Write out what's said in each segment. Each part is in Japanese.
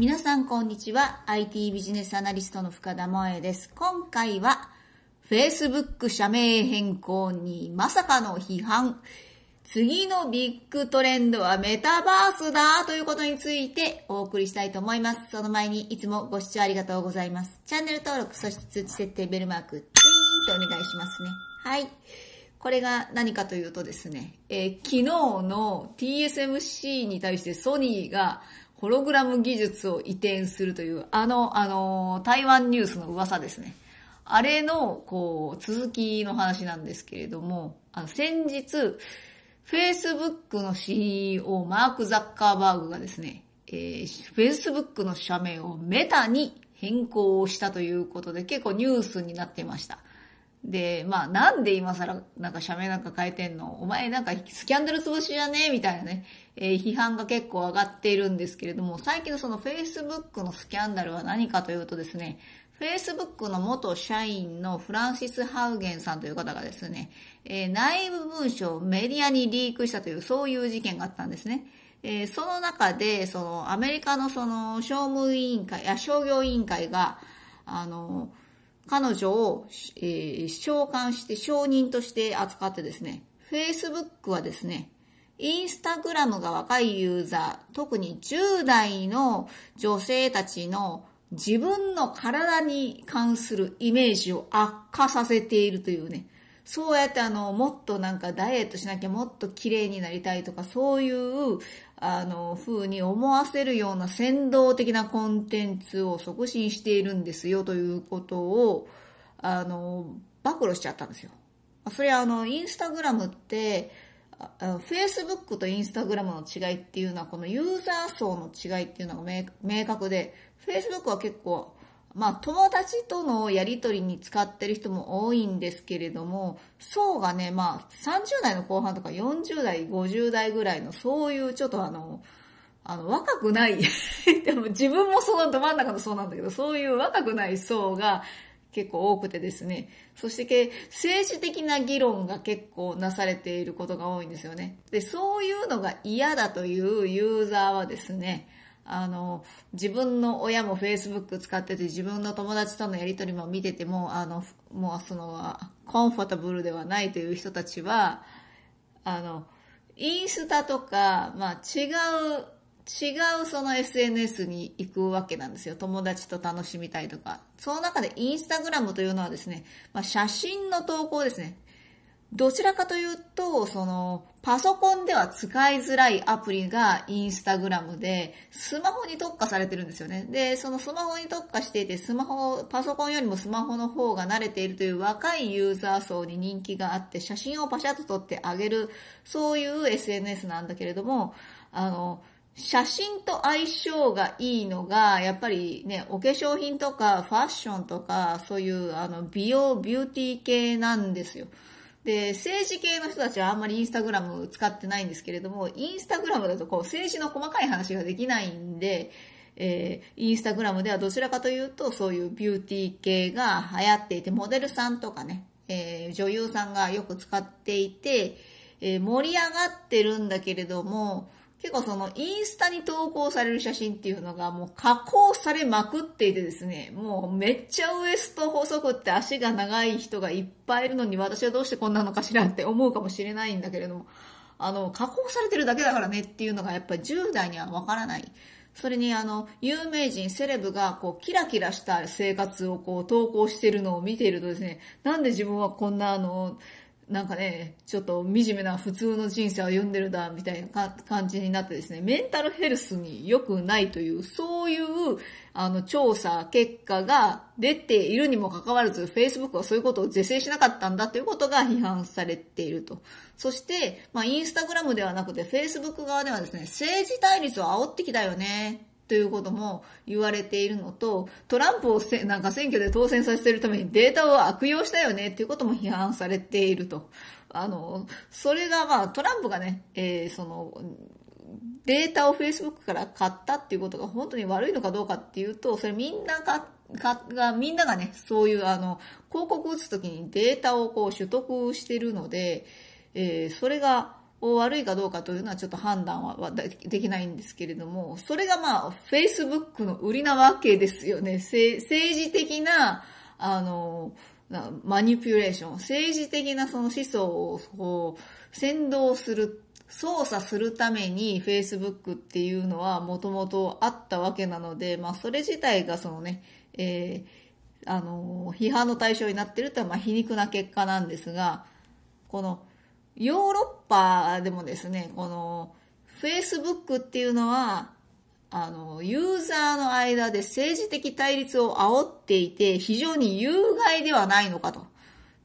皆さんこんにちは IT ビジネスアナリストの深田萌絵です今回は Facebook 社名変更にまさかの批判次のビッグトレンドはメタバースだということについてお送りしたいと思います。その前にいつもご視聴ありがとうございます。チャンネル登録、そして通知設定ベルマーク、チーンとお願いしますね。はい。これが何かというとですね、えー、昨日の TSMC に対してソニーがホログラム技術を移転するという、あの、あの、台湾ニュースの噂ですね。あれの、こう、続きの話なんですけれども、あの先日、Facebook の CEO、マーク・ザッカーバーグがですね、えー、Facebook の社名をメタに変更したということで、結構ニュースになってました。で、まあ、なんで今更、なんか社名なんか変えてんのお前なんかスキャンダル潰しじゃねえみたいなね、えー、批判が結構上がっているんですけれども、最近のその Facebook のスキャンダルは何かというとですね、Facebook の元社員のフランシス・ハウゲンさんという方がですね、えー、内部文書をメディアにリークしたという、そういう事件があったんですね。えー、その中で、そのアメリカのその商務委員会、や商業委員会が、あの、彼女を、えー、召喚して、証人として扱ってですね、Facebook はですね、インスタグラムが若いユーザー、特に10代の女性たちの自分の体に関するイメージを悪化させているというね、そうやってあの、もっとなんかダイエットしなきゃもっと綺麗になりたいとか、そういう、あの、風に思わせるような先導的なコンテンツを促進しているんですよということを、あの、暴露しちゃったんですよ。それはあの、インスタグラムって、Facebook と Instagram の違いっていうのは、このユーザー層の違いっていうのが明確で、Facebook は結構まあ、友達とのやり取りに使ってる人も多いんですけれども、層がね、まあ、30代の後半とか40代、50代ぐらいの、そういうちょっとあの、あの、若くない でも自分もそのど真ん中の層なんだけど、そういう若くない層が結構多くてですね、そして政治的な議論が結構なされていることが多いんですよね。で、そういうのが嫌だというユーザーはですね、あの、自分の親も Facebook 使ってて、自分の友達とのやりとりも見てても、あの、もうその、コンフォタブルではないという人たちは、あの、インスタとか、まあ違う、違うその SNS に行くわけなんですよ。友達と楽しみたいとか。その中でインスタグラムというのはですね、まあ、写真の投稿ですね。どちらかというと、その、パソコンでは使いづらいアプリがインスタグラムで、スマホに特化されてるんですよね。で、そのスマホに特化していて、スマホ、パソコンよりもスマホの方が慣れているという若いユーザー層に人気があって、写真をパシャッと撮ってあげる、そういう SNS なんだけれども、あの、写真と相性がいいのが、やっぱりね、お化粧品とかファッションとか、そういうあの美容、ビューティー系なんですよ。で、政治系の人たちはあんまりインスタグラム使ってないんですけれども、インスタグラムだとこう政治の細かい話ができないんで、えー、インスタグラムではどちらかというと、そういうビューティー系が流行っていて、モデルさんとかね、えー、女優さんがよく使っていて、えー、盛り上がってるんだけれども、結構そのインスタに投稿される写真っていうのがもう加工されまくっていてですね、もうめっちゃウエスト細くって足が長い人がいっぱいいるのに私はどうしてこんなのかしらって思うかもしれないんだけれども、あの、加工されてるだけだからねっていうのがやっぱり10代にはわからない。それにあの、有名人、セレブがこう、キラキラした生活をこう、投稿してるのを見ているとですね、なんで自分はこんなあの、なんかね、ちょっと惨めな普通の人生を読んでるだ、みたいな感じになってですね、メンタルヘルスに良くないという、そういう、あの、調査結果が出ているにもかかわらず、Facebook はそういうことを是正しなかったんだということが批判されていると。そして、まあ、Instagram ではなくて Facebook 側ではですね、政治対立を煽ってきたよね。ということも言われているのと、トランプをせなんか選挙で当選させているためにデータを悪用したよねっていうことも批判されていると。あの、それがまあトランプがね、えー、その、データを Facebook から買ったっていうことが本当に悪いのかどうかっていうと、それみんながかが、みんながね、そういうあの、広告打つときにデータをこう取得してるので、えー、それが、を悪いかどうかというのはちょっと判断はできないんですけれども、それがまあ、Facebook の売りなわけですよね。政治的な、あの、マニピュレーション、政治的なその思想をこう先導する、操作するために Facebook っていうのはもともとあったわけなので、まあそれ自体がそのね、えー、あの、批判の対象になってるとはまあ皮肉な結果なんですが、このヨーロッパでもですね、この Facebook っていうのは、あの、ユーザーの間で政治的対立を煽っていて、非常に有害ではないのかと。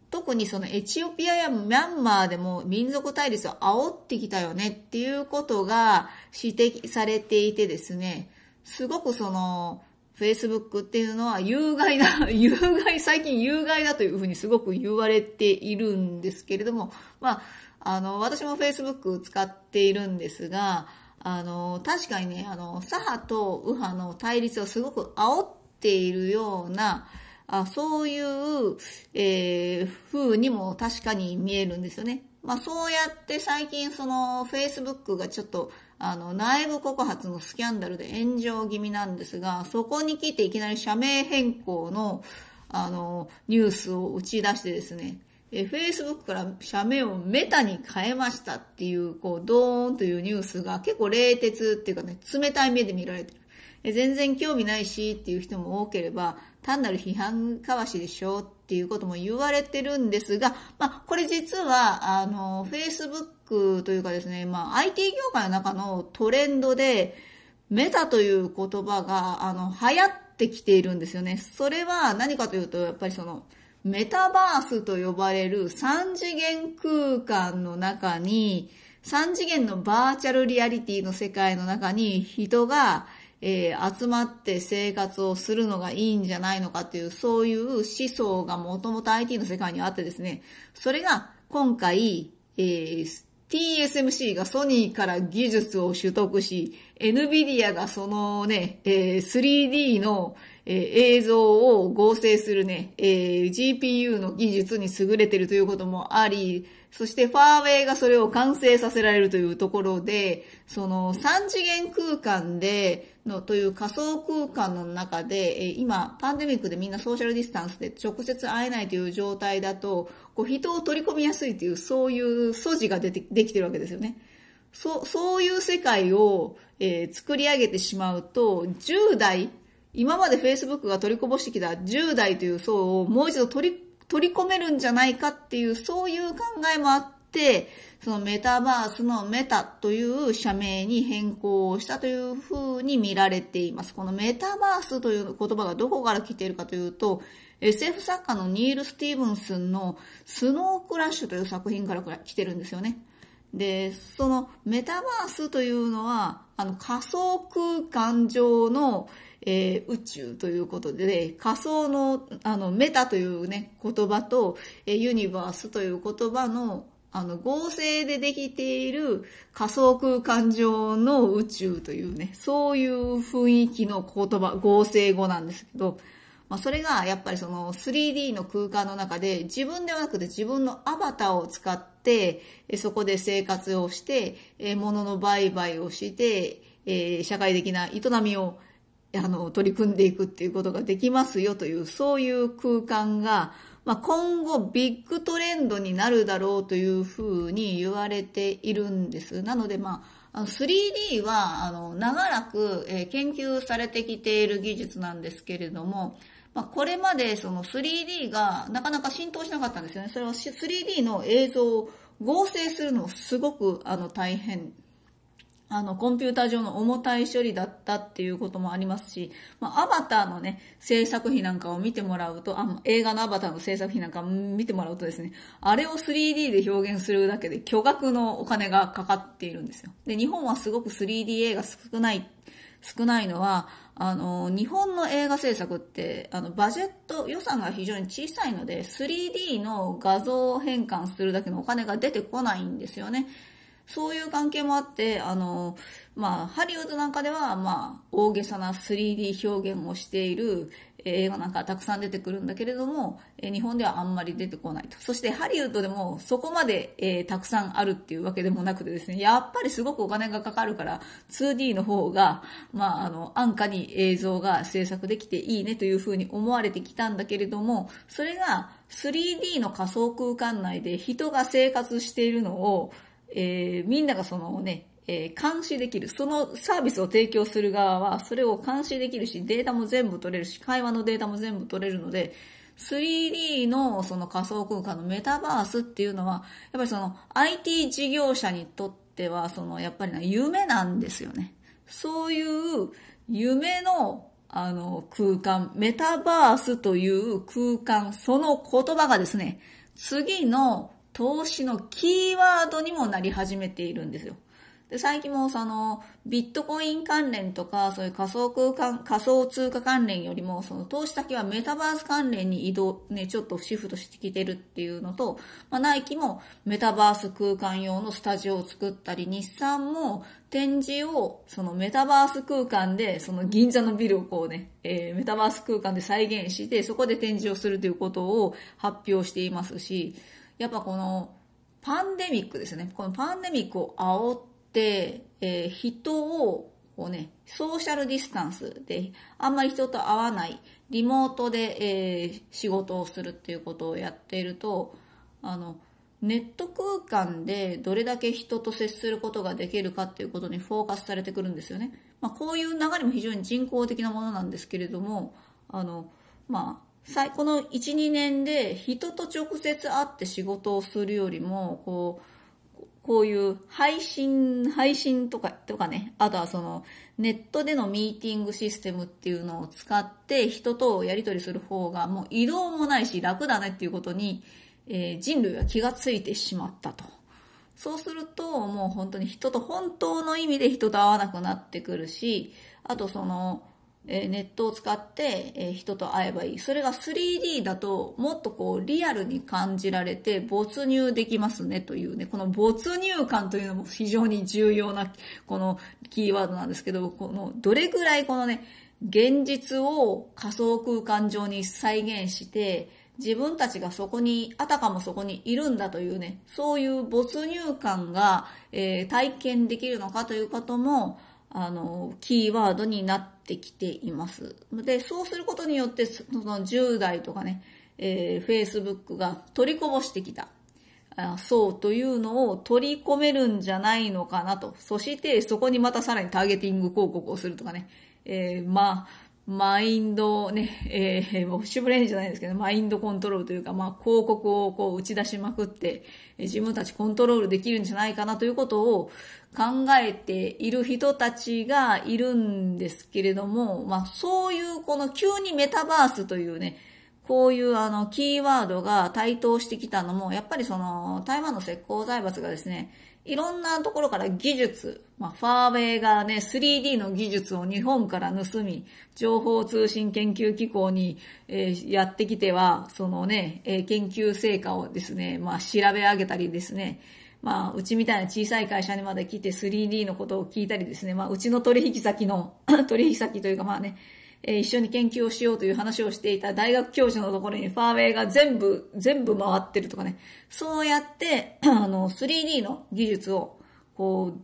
特にそのエチオピアやミャンマーでも民族対立を煽ってきたよねっていうことが指摘されていてですね、すごくそのフェイスブックっていうのは有害な、有害、最近有害だというふうにすごく言われているんですけれども、まあ、あの、私も Facebook 使っているんですが、あの、確かにね、あの、左派と右派の対立をすごく煽っているような、あそういう、えー、風にも確かに見えるんですよね。まあそうやって最近その Facebook がちょっとあの、内部告発のスキャンダルで炎上気味なんですが、そこに来ていきなり社名変更の、あの、ニュースを打ち出してですね、え、Facebook から社名をメタに変えましたっていう、こう、ドーンというニュースが結構冷徹っていうかね、冷たい目で見られてる。え全然興味ないしっていう人も多ければ、単なる批判かわしでしょっていうことも言われてるんですが、まあ、これ実は、あの、Facebook クというかですね、まあ、IT 業界の中のトレンドで、メタという言葉が、あの、流行ってきているんですよね。それは何かというと、やっぱりその、メタバースと呼ばれる3次元空間の中に、3次元のバーチャルリアリティの世界の中に人が、えー、集まって生活をするのがいいんじゃないのかっていう、そういう思想がもともと IT の世界にあってですね、それが今回、えー、TSMC がソニーから技術を取得し、NVIDIA がそのね、えー、3D の、えー、映像を合成するね、えー、GPU の技術に優れてるということもあり、そしてファーウェイがそれを完成させられるというところで、その3次元空間での、という仮想空間の中で、え今、パンデミックでみんなソーシャルディスタンスで直接会えないという状態だと、こう人を取り込みやすいという、そういう素地が出て、できてるわけですよね。そ、そういう世界を、えー、作り上げてしまうと、10代、今まで Facebook が取りこぼしてきた10代という層をもう一度取り、取り込めるんじゃないかっていう、そういう考えもあって、そのメタバースのメタという社名に変更をしたというふうに見られています。このメタバースという言葉がどこから来ているかというと、SF 作家のニール・スティーブンスンのスノークラッシュという作品から来てるんですよね。で、そのメタバースというのは、あの仮想空間上の、えー、宇宙ということで、ね、仮想のあのメタという、ね、言葉と、えー、ユニバースという言葉のあの合成でできている仮想空間上の宇宙というね、そういう雰囲気の言葉、合成語なんですけど、まあ、それがやっぱりその 3D の空間の中で自分ではなくて自分のアバターを使ってそこで生活をして物の売買をして社会的な営みをあの、取り組んでいくっていうことができますよという、そういう空間が、まあ、今後ビッグトレンドになるだろうというふうに言われているんです。なので、まあ、3D は、あの、長らく、え研究されてきている技術なんですけれども、まあ、これまでその 3D がなかなか浸透しなかったんですよね。それは 3D の映像を合成するのもすごくあの大変あの、コンピューター上の重たい処理だったっていうこともありますし、まあ、アバターのね、制作費なんかを見てもらうと、あ映画のアバターの制作費なんか見てもらうとですね、あれを 3D で表現するだけで巨額のお金がかかっているんですよ。で、日本はすごく 3D 映画少ない、少ないのは、あの、日本の映画制作って、あの、バジェット予算が非常に小さいので、3D の画像変換するだけのお金が出てこないんですよね。そういう関係もあって、あの、まあ、ハリウッドなんかでは、まあ、大げさな 3D 表現をしている映画なんかたくさん出てくるんだけれども、日本ではあんまり出てこないと。そしてハリウッドでもそこまで、えー、たくさんあるっていうわけでもなくてですね、やっぱりすごくお金がかかるから 2D の方が、まあ、あの、安価に映像が制作できていいねというふうに思われてきたんだけれども、それが 3D の仮想空間内で人が生活しているのを、えー、みんながそのね、えー、監視できる。そのサービスを提供する側は、それを監視できるし、データも全部取れるし、会話のデータも全部取れるので、3D のその仮想空間のメタバースっていうのは、やっぱりその IT 事業者にとっては、そのやっぱりな夢なんですよね。そういう夢のあの空間、メタバースという空間、その言葉がですね、次の投資のキーワードにもなり始めているんですよ。で最近もそのビットコイン関連とかそういう仮想空間仮想通貨関連よりもその投資先はメタバース関連に移動、ね、ちょっとシフトしてきてるっていうのと、まあ、ナイキもメタバース空間用のスタジオを作ったり日産も展示をそのメタバース空間でその銀座のビルをこうね、えー、メタバース空間で再現してそこで展示をするということを発表していますしやっぱこのパンデミックですねこのパンデミックを煽って、えー、人をこうねソーシャルディスタンスであんまり人と会わないリモートで、えー、仕事をするっていうことをやっているとあのネット空間でどれだけ人と接することができるかっていうことにフォーカスされてくるんですよね。まあ、こういう流れも非常に人工的なものなんですけれどもあの、まあ、この1、2年で人と直接会って仕事をするよりも、こう、こういう配信、配信とか、とかね、あとはそのネットでのミーティングシステムっていうのを使って人とやり取りする方がもう移動もないし楽だねっていうことに、えー、人類は気がついてしまったと。そうするともう本当に人と本当の意味で人と会わなくなってくるし、あとその、えネットを使って、え人と会えばいい。それが 3D だともっとこうリアルに感じられて没入できますねというね、この没入感というのも非常に重要なこのキーワードなんですけど、このどれぐらいこのね、現実を仮想空間上に再現して自分たちがそこに、あたかもそこにいるんだというね、そういう没入感が、えー、体験できるのかということも、あの、キーワードになってってきています。で、そうすることによって、その10代とかね、えー、Facebook が取りこぼしてきたそうというのを取り込めるんじゃないのかなと。そして、そこにまたさらにターゲティング広告をするとかね。えー、まあ、マインドね、えー、ウォッシュブレーンじゃないですけど、マインドコントロールというか、まあ、広告をこう打ち出しまくって、自分たちコントロールできるんじゃないかなということを考えている人たちがいるんですけれども、まあ、そういうこの急にメタバースというね、こういうあのキーワードが台頭してきたのも、やっぱりその台湾の石膏財閥がですね、いろんなところから技術、まあ、ファーウェイがね、3D の技術を日本から盗み、情報通信研究機構に、えー、やってきては、そのね、えー、研究成果をですね、まあ、調べ上げたりですね、まあ、うちみたいな小さい会社にまで来て 3D のことを聞いたりですね、まあ、うちの取引先の 取引先というかまあね、え一緒に研究をしようという話をしていた大学教授のところにファーウェイが全部、全部回ってるとかね。そうやって、あの、3D の技術を、こう、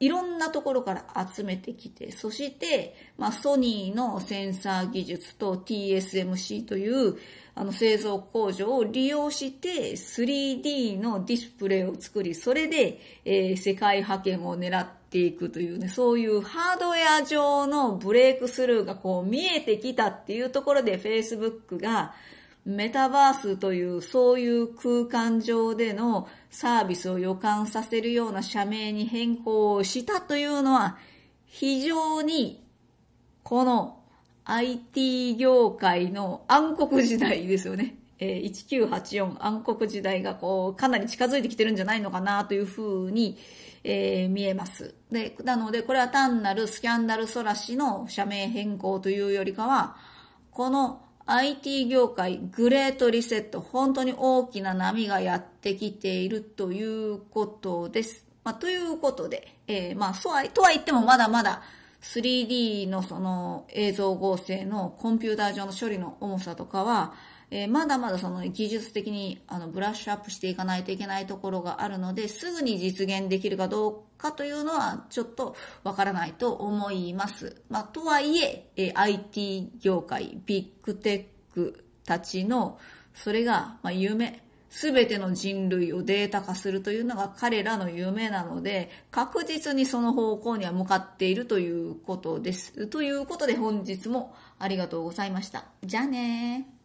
いろんなところから集めてきて、そして、まあ、ソニーのセンサー技術と TSMC というあの製造工場を利用して 3D のディスプレイを作り、それで、えー、世界派遣を狙っていくというね、そういうハードウェア上のブレイクスルーがこう見えてきたっていうところで Facebook がメタバースというそういう空間上でのサービスを予感させるような社名に変更したというのは非常にこの IT 業界の暗黒時代ですよね。1984暗黒時代がこうかなり近づいてきてるんじゃないのかなというふうに、えー、見えます。で、なので、これは単なるスキャンダルソラシの社名変更というよりかは、この IT 業界グレートリセット、本当に大きな波がやってきているということです。まあ、ということで、えー、まあ、そうは、とは言ってもまだまだ 3D のその映像合成のコンピューター上の処理の重さとかは、えー、まだまだその技術的にあのブラッシュアップしていかないといけないところがあるのですぐに実現できるかどうかというのはちょっとわからないと思います。まあ、とはいええー、IT 業界、ビッグテックたちのそれが、まあ、夢、すべての人類をデータ化するというのが彼らの夢なので、確実にその方向には向かっているということです。ということで本日もありがとうございました。じゃあねー。